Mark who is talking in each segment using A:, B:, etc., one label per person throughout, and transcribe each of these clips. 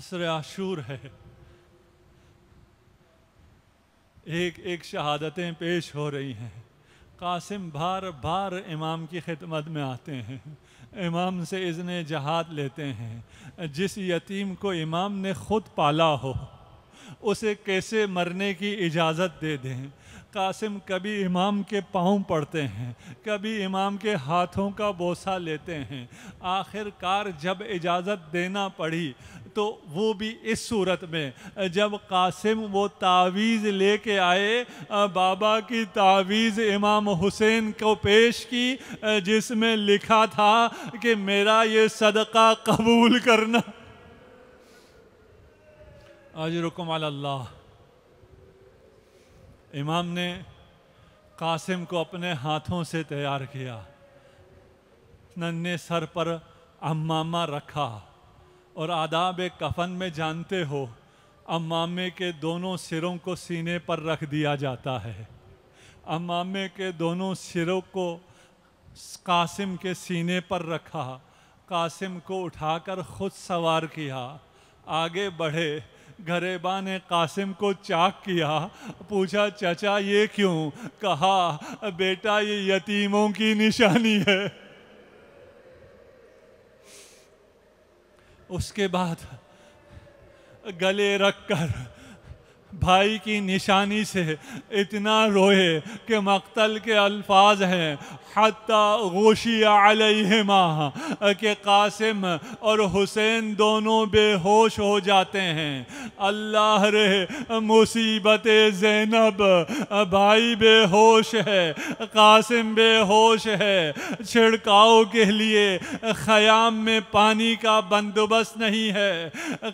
A: असर आशूर है एक एक शहादतें पेश हो रही हैं कासिम बार बार इमाम की खिदमत में आते हैं इमाम से इज़न जहाद लेते हैं जिस यतीम को इमाम ने ख़ुद पाला हो उसे कैसे मरने की इजाज़त दे दें कासिम कभी इमाम के पाँव पड़ते हैं कभी इमाम के हाथों का बोसा लेते हैं आखिरकार जब इजाज़त देना पड़ी तो वो भी इस सूरत में जब कासिम वो तावीज़ लेके आए बाबा की तावीज़ इमाम हुसैन को पेश की जिसमें लिखा था कि मेरा ये सदका कबूल करना आज रुकम अल्लाह इमाम ने कासिम को अपने हाथों से तैयार किया नन्हे सर पर अमामा रखा और आदाब कफन में जानते हो अमामे के दोनों सिरों को सीने पर रख दिया जाता है अमामे के दोनों सिरों को कासिम के सीने पर रखा कासिम को उठाकर खुद सवार किया आगे बढ़े घरेबा ने कासिम को चाक किया पूछा चचा ये क्यों कहा बेटा ये यतीमों की निशानी है उसके बाद गले रख कर भाई की निशानी से इतना रोए कि मक्तल के अल्फाज हैं हती के कासिम और हुसैन दोनों बेहोश हो जाते हैं अल्लाह रे मुसीबत जैनब भाई बेहोश है कासिम बेहोश है छिड़काव के लिए ख़याम में पानी का बंदोबस्त नहीं है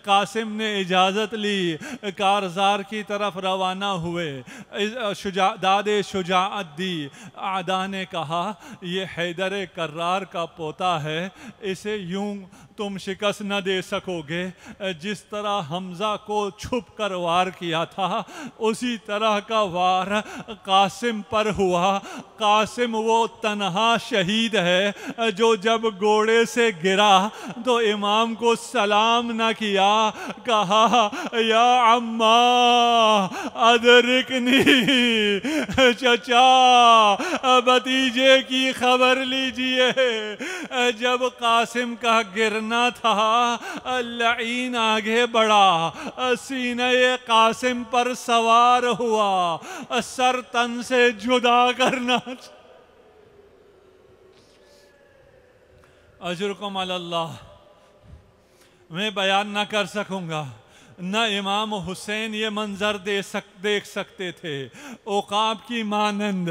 A: कासिम ने इजाज़त ली कारजार की तरफ रवाना हुए शुजा दाद शुजात दी आदा ने कहा यह हैदर करार का पोता है इसे यूं तुम शिकस्त न दे सकोगे जिस तरह हमज़ा को छुप कर वार किया था उसी तरह का वार कासिम पर हुआ कासिम वो तनहा शहीद है जो जब घोड़े से गिरा तो इमाम को सलाम न किया कहा या अम्मा अदरकनी चचा भतीजे की खबर लीजिए जब कासिम का गिरना था लईन आगे बढ़ा सीने कासिम पर सवार हुआ सर तन से जुदा करना अजरकम अल्लाह मैं बयान ना कर सकूंगा न इमाम हुसैन ये मंज़र दे सक देख सकते थे ओकाब की मानंद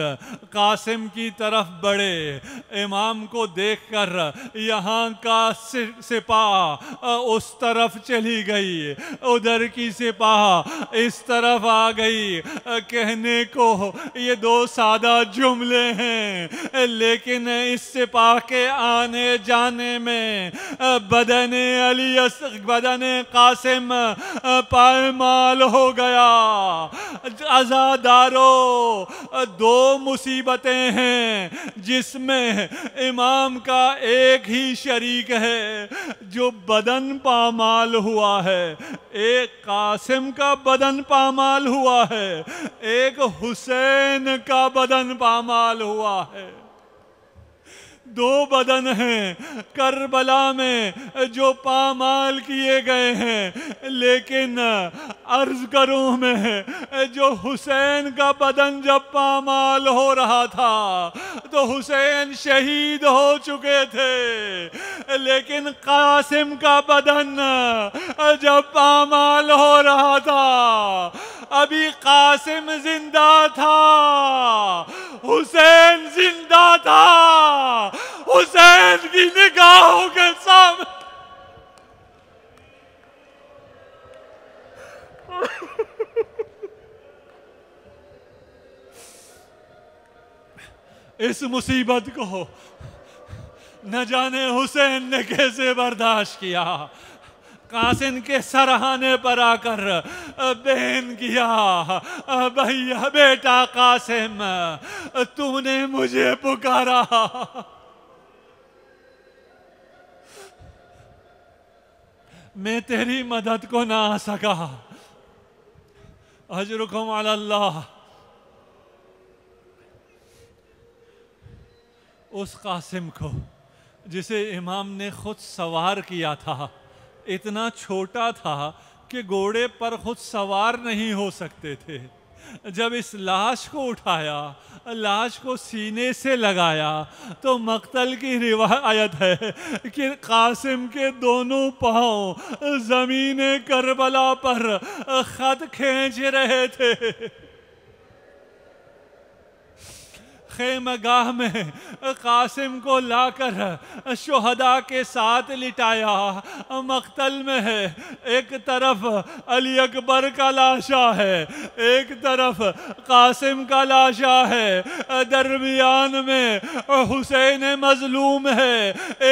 A: कासिम की तरफ बढ़े इमाम को देखकर यहाँ का सिपाह उस तरफ चली गई उधर की सिपाह इस तरफ आ गई कहने को ये दो सादा जुमले हैं लेकिन इस सिपाह के आने जाने में बदन अली बदन कासिम पायमाल हो गया आज़ादारो दो मुसीबतें हैं जिसमें इमाम का एक ही शरीक है जो बदन पामाल हुआ है एक कासिम का बदन पामाल हुआ है एक हुसैन का बदन पामाल हुआ है दो बदन हैं करबला में जो पामाल किए गए हैं लेकिन अर्ज करूँ मैं जो हुसैन का बदन जब पामाल हो रहा था तो हुसैन शहीद हो चुके थे लेकिन कासिम का बदन जब पामाल हो रहा था अभी कासिम जिंदा था हुसैन जिंदा था हुसैन की निगाहों के सामने इस मुसीबत को न जाने हुसैन ने कैसे बर्दाश्त किया कासिन के सराहाने पर आकर बहन किया भैया बेटा कासिम तूने मुझे पुकारा मैं तेरी मदद को ना आ सका हजरुखम अल्लाह उस कासिम को जिसे इमाम ने खुद सवार किया था इतना छोटा था कि घोड़े पर खुद सवार नहीं हो सकते थे जब इस लाश को उठाया लाश को सीने से लगाया तो मकतल की रिवायत है कि कासिम के दोनों पाँव ज़मीन करबला पर ख़त खींच रहे थे खेमगाह में कासिम को लाकर शहदा के साथ लिटाया मख्तल में है एक तरफ अली अकबर का लाशा है एक तरफ कासिम का लाशा है दरमियान में हुसैन मजलूम है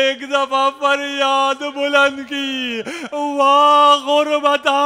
A: एक दफ़ा पर याद बुलंद की वाह गुरबता